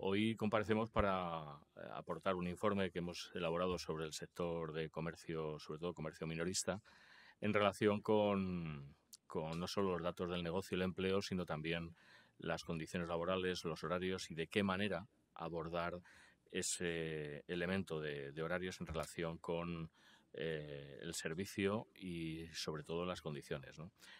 Hoy comparecemos para eh, aportar un informe que hemos elaborado sobre el sector de comercio, sobre todo comercio minorista, en relación con, no solo los datos del negocio y el empleo, sino también las condiciones laborales, los horarios y de qué manera abordar ese elemento de, horarios en relación con eh, el servicio y sobre todo las condiciones.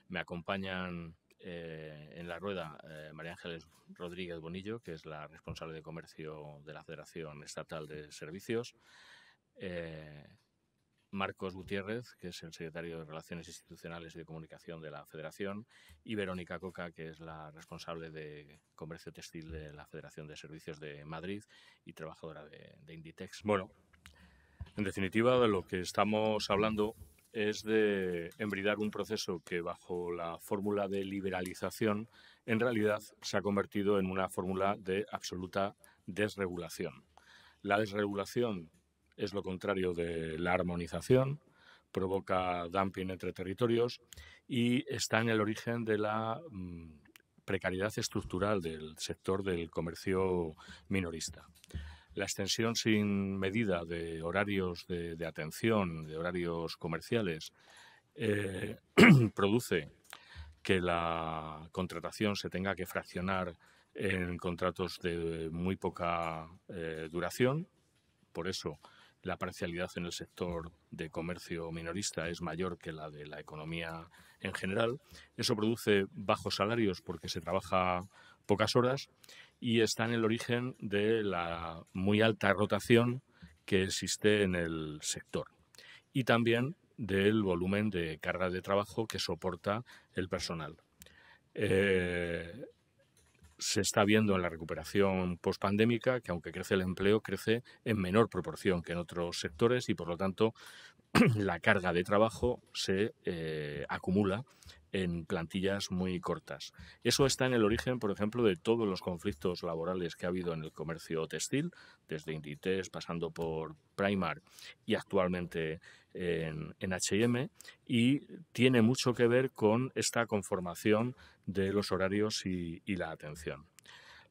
Me acompañan eh, en la rueda eh, María Ángeles Rodríguez Bonillo, que es la responsable de comercio de la Federación Estatal de Servicios, eh, Marcos Gutiérrez, que es el secretario de Relaciones Institucionales y de Comunicación de la Federación, y Verónica Coca, que es la responsable de Comercio Textil de la Federación de Servicios de Madrid y trabajadora de, de Inditex. Bueno, en definitiva, de lo que estamos hablando es de embridar un proceso que bajo la fórmula de liberalización en realidad se ha convertido en una fórmula de absoluta desregulación. La desregulación es lo contrario de la armonización, provoca dumping entre territorios y está en el origen de la mm, precariedad estructural del sector del comercio minorista la extensión sin medida de horarios de, atención, de horarios comerciales, eh, produce que la contratación se tenga que fraccionar en contratos de muy poca eh, duración. Por eso la parcialidad en el sector de comercio minorista es mayor que la de la economía en general. Eso produce bajos salarios porque se trabaja pocas horas y está en el origen de la muy alta rotación que existe en el sector y también del volumen de carga de trabajo que soporta el personal. Eh, se está viendo en la recuperación pospandémica que aunque crece el empleo, crece en menor proporción que en otros sectores y por lo tanto la carga de trabajo se eh, acumula en plantillas muy cortas. Eso está en el origen, por ejemplo, de todos los conflictos laborales que ha habido en el comercio textil, desde Inditex, pasando por Primark y actualmente en, HM y tiene mucho que ver con esta conformación de los horarios y, la atención.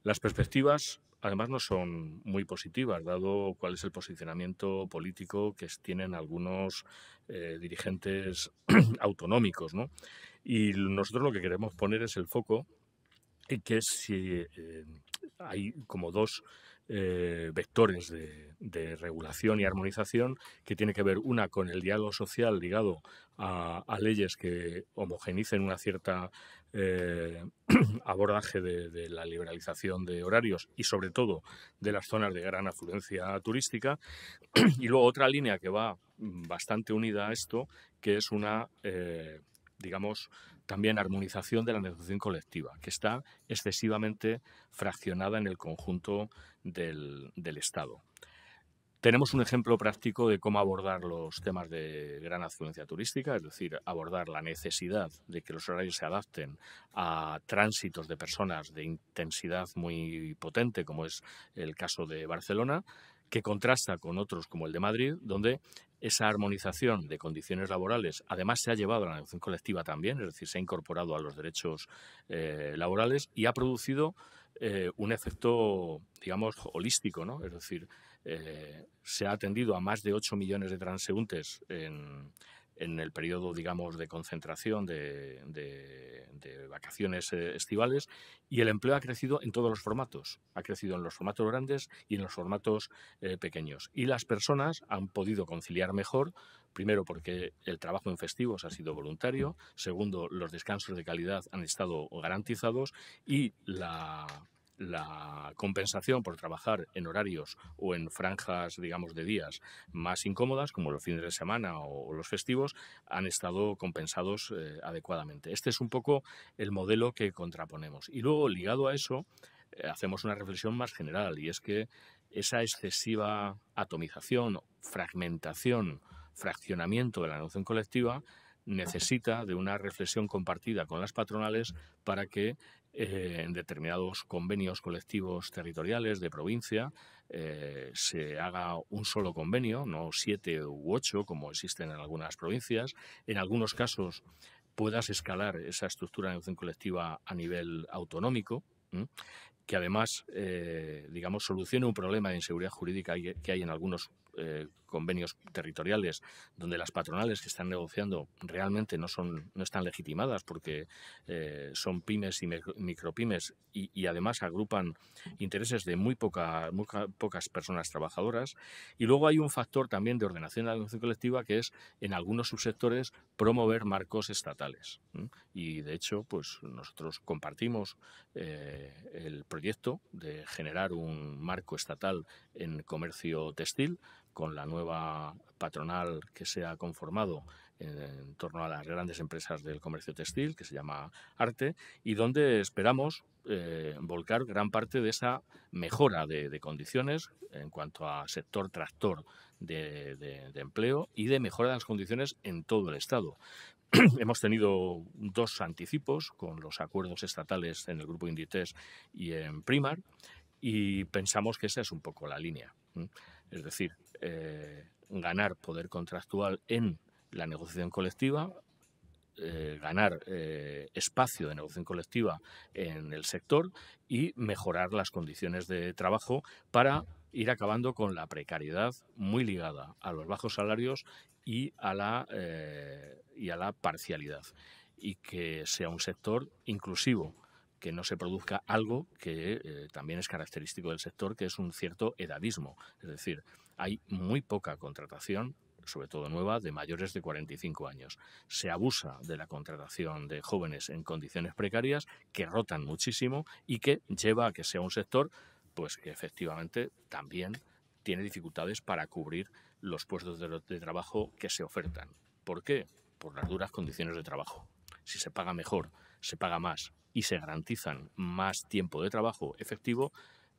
Las perspectivas además no son muy positivas, dado cuál es el posicionamiento político que tienen algunos eh, dirigentes autonómicos. Y nosotros lo que queremos poner es el foco en que si eh, hay como dos eh, vectores de, regulación y armonización que tiene que ver una con el diálogo social ligado a, leyes que homogenicen una cierta eh, abordaje de, la liberalización de horarios y sobre todo de las zonas de gran afluencia turística y luego otra línea que va bastante unida a esto que es una eh, digamos también armonización de la negociación colectiva, que está excesivamente fraccionada en el conjunto del, Estado. Tenemos un ejemplo práctico de cómo abordar los temas de gran afluencia turística, es decir, abordar la necesidad de que los horarios se adapten a tránsitos de personas de intensidad muy potente, como es el caso de Barcelona, que contrasta con otros como el de Madrid, donde esa armonización de condiciones laborales, además se ha llevado a la negociación colectiva también, es decir, se ha incorporado a los derechos eh, laborales y ha producido eh, un efecto, digamos, holístico, ¿no? Es decir, eh, se ha atendido a más de 8 millones de transeúntes en, en el periodo, digamos, de concentración de, vacaciones eh, estivales y el empleo ha crecido en todos los formatos. Ha crecido en los formatos grandes y en los formatos eh, pequeños. Y las personas han podido conciliar mejor, primero porque el trabajo en festivos ha sido voluntario, segundo, los descansos de calidad han estado garantizados y la la compensación por trabajar en horarios o en franjas, digamos, de días más incómodas, como los fines de semana o, los festivos, han estado compensados eh, adecuadamente. Este es un poco el modelo que contraponemos. Y luego, ligado a eso, eh, hacemos una reflexión más general, y es que esa excesiva atomización, fragmentación, fraccionamiento de la noción colectiva necesita de una reflexión compartida con las patronales para que eh, en determinados convenios colectivos territoriales de provincia eh, se haga un solo convenio, no siete u ocho como existen en algunas provincias. En algunos casos puedas escalar esa estructura de negociación colectiva a nivel autonómico. que además, eh, digamos, solucione un problema de inseguridad jurídica que hay en algunos convenios territoriales donde las patronales que están negociando realmente no son no están legitimadas porque eh, son pymes y micropymes y, y, además agrupan intereses de muy, poca, muy pocas personas trabajadoras y luego hay un factor también de ordenación de la negociación colectiva que es en algunos subsectores promover marcos estatales y de hecho pues nosotros compartimos eh, el proyecto de generar un marco estatal en comercio textil con la nueva patronal que se ha conformado en, torno a las grandes empresas del comercio textil, que se llama Arte, y donde esperamos eh, volcar gran parte de esa mejora de, condiciones en cuanto a sector tractor de, de empleo y de mejora de las condiciones en todo el Estado hemos tenido dos anticipos con los acuerdos estatales en el grupo Inditex y en Primar y pensamos que esa es un poco la línea. Es decir, eh, ganar poder contractual en la negociación colectiva, eh, ganar eh, espacio de negociación colectiva en el sector y mejorar las condiciones de trabajo para ir acabando con la precariedad muy ligada a los bajos salarios y a y a la parcialidad y que sea un sector inclusivo que no se produzca algo que eh, también es característico del sector, que es un cierto edadismo. Es decir, hay muy poca contratación sobre todo nueva, de mayores de 45 años. Se abusa de la contratación de jóvenes en condiciones precarias, que rotan muchísimo y que lleva a que sea un sector pues que efectivamente también tiene dificultades para cubrir los puestos de, de trabajo que se ofertan. ¿Por qué? Por las duras condiciones de trabajo. Si se paga mejor, se paga más, y se garantizan más tiempo de trabajo efectivo,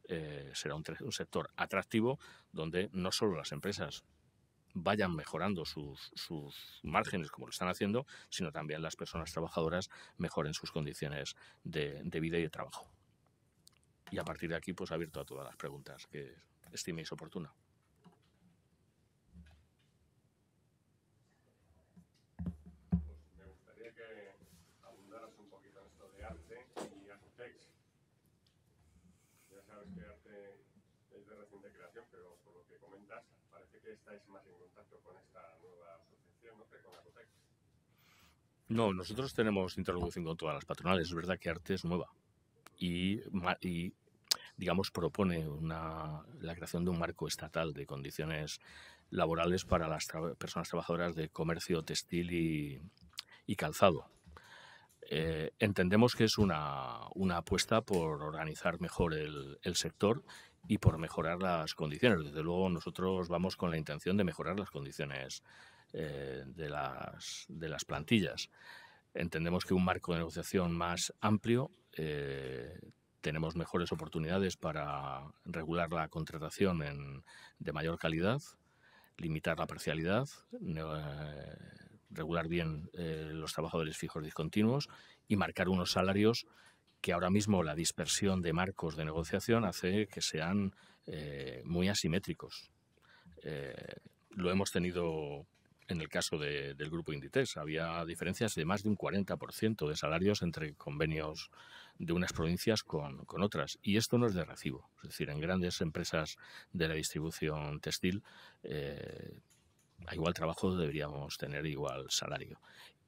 eh, será un, sector atractivo donde no solo las empresas vayan mejorando sus, márgenes como lo están haciendo, sino también las personas trabajadoras mejoren sus condiciones de, de vida y de trabajo. Y a partir de aquí, pues abierto a todas las preguntas que estiméis oportuna. sabes que arte es de reciente creación, pero por lo que comentas, parece que estáis más en contacto con esta nueva asociación, ¿no? Que con la COTEC. No, nosotros tenemos interlocución con todas las patronales. Es verdad que Arte es nueva y, y digamos, propone una, la creación de un marco estatal de condiciones laborales para las personas trabajadoras de comercio textil y, y calzado. Eh, entendemos que es una, apuesta por organizar mejor el, sector y por mejorar las condiciones. Desde luego nosotros vamos con la intención de mejorar las condiciones eh, de, las, de las plantillas. Entendemos que un marco de negociación más amplio eh, tenemos mejores oportunidades para regular la contratación en, de mayor calidad, limitar la parcialidad, regular bien eh, los trabajadores fijos discontinuos y marcar unos salarios que ahora mismo la dispersión de marcos de negociación hace que sean eh, muy asimétricos. Eh, lo hemos tenido en el caso del grupo Inditex. Había diferencias de más de un 40% de salarios entre convenios de unas provincias con, otras. Y esto no es de recibo. Es decir, en grandes empresas de la distribución textil a igual trabajo deberíamos tener igual salario.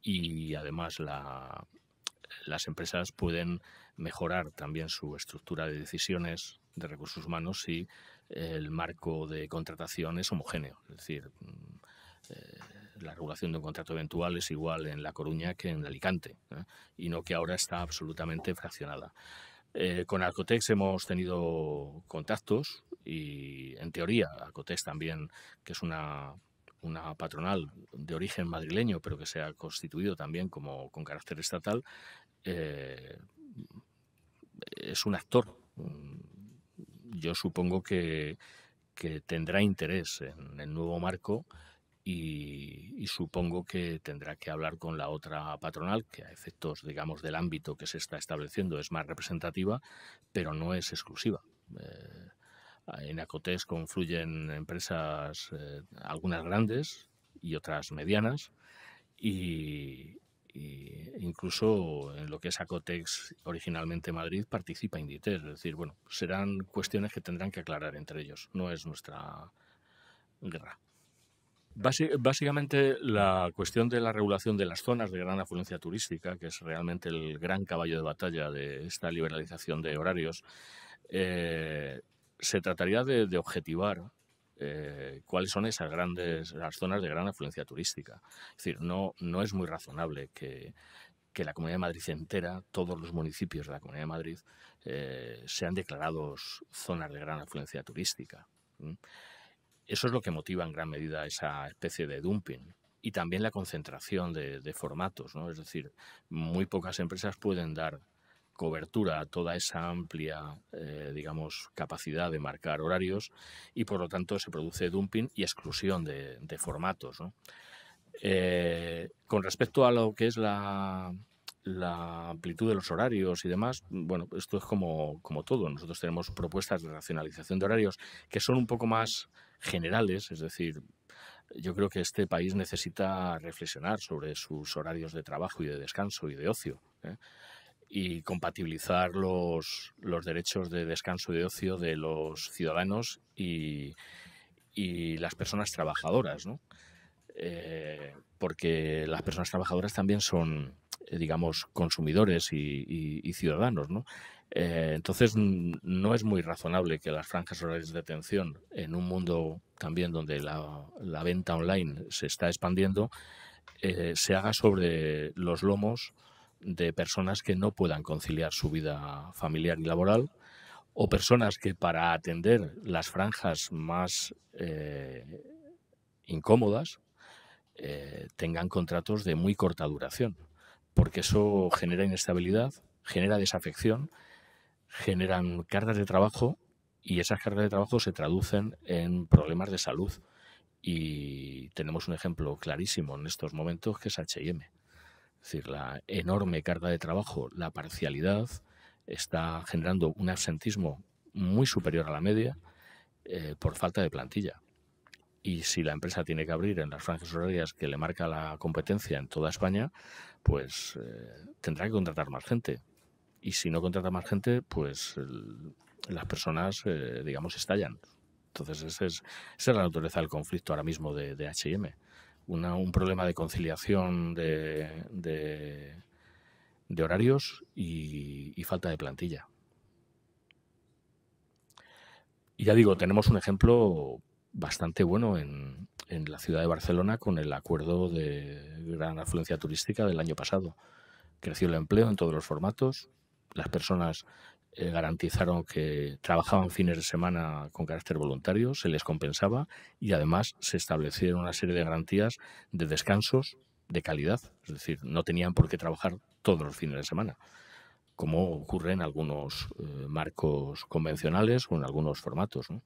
Y además las empresas pueden mejorar también su estructura de decisiones de recursos humanos si el marco de contratación es homogéneo. Es decir, mm, eh, la regulación de un contrato eventual es igual en La Coruña que en Alicante, ¿eh? y no que ahora está absolutamente fraccionada. Eh, con Arcotex hemos tenido contactos y en teoría Arcotex también, que es una una patronal de origen madrileño, pero que se ha constituido también como con carácter estatal, eh, es un actor. Mm, yo supongo que, tendrá interés en el nuevo marco y, supongo que tendrá que hablar con la otra patronal, que a efectos, digamos, del ámbito que se está estableciendo es más representativa, pero no es exclusiva. Eh, en ACOTEX confluyen empresas, eh, algunas grandes y otras medianas, y, incluso en lo que es Acotex originalmente Madrid participa Inditex. Es decir, bueno, serán cuestiones que tendrán que aclarar entre ellos. No es nuestra guerra. básicamente la cuestión de la regulación de las zonas de gran afluencia turística, que es realmente el gran caballo de batalla de esta liberalización de horarios, eh, se trataría de, objetivar eh, cuáles son esas grandes las zonas de gran afluencia turística. Es decir, no, no es muy razonable que, la Comunidad de Madrid entera, todos los municipios de la Comunidad de Madrid, eh, sean declarados zonas de gran afluencia turística. Eso es lo que motiva en gran medida esa especie de dumping y también la concentración de, de formatos. ¿no? Es decir, muy pocas empresas pueden dar cobertura a toda esa amplia, eh, digamos, capacidad de marcar horarios y por lo tanto se produce dumping y exclusión de, formatos. Eh, con respecto a lo que es la, amplitud de los horarios y demás, bueno, esto es como, como, todo. Nosotros tenemos propuestas de racionalización de horarios que son un poco más generales, es decir, yo creo que este país necesita reflexionar sobre sus horarios de trabajo y de descanso y de ocio. ¿eh? y compatibilizar los, los derechos de descanso y de ocio de los ciudadanos y, las personas trabajadoras, ¿no? Eh, porque las personas trabajadoras también son, eh, digamos, consumidores y, ciudadanos, ¿no? Eh, entonces, no es muy razonable que las franjas horarias de atención, en un mundo también donde la, venta online se está expandiendo, se haga sobre los lomos de personas que no puedan conciliar su vida familiar y laboral o personas que para atender las franjas más eh, incómodas eh, tengan contratos de muy corta duración, porque eso genera inestabilidad, genera desafección, generan cargas de trabajo y esas cargas de trabajo se traducen en problemas de salud. Y tenemos un ejemplo clarísimo en estos momentos que es HM. Es decir, la enorme carga de trabajo, la parcialidad, está generando un absentismo muy superior a la media eh, por falta de plantilla. Y si la empresa tiene que abrir en las franjas horarias que le marca la competencia en toda España, pues eh, tendrá que contratar más gente. Y si no contrata más gente, pues las personas, eh, digamos, estallan. Entonces, ese es, esa es la naturaleza del conflicto ahora mismo de HM un problema de conciliación de, horarios y, falta de plantilla. Y ya digo, tenemos un ejemplo bastante bueno en, en la ciudad de Barcelona con el acuerdo de gran afluencia turística del año pasado. Creció el empleo en todos los formatos, las personas eh, garantizaron que trabajaban fines de semana con carácter voluntario, se les compensaba y además se establecieron una serie de garantías de descansos de calidad, es decir, no tenían por qué trabajar todos los fines de semana, como ocurre en algunos eh, marcos convencionales o en algunos formatos. ¿no?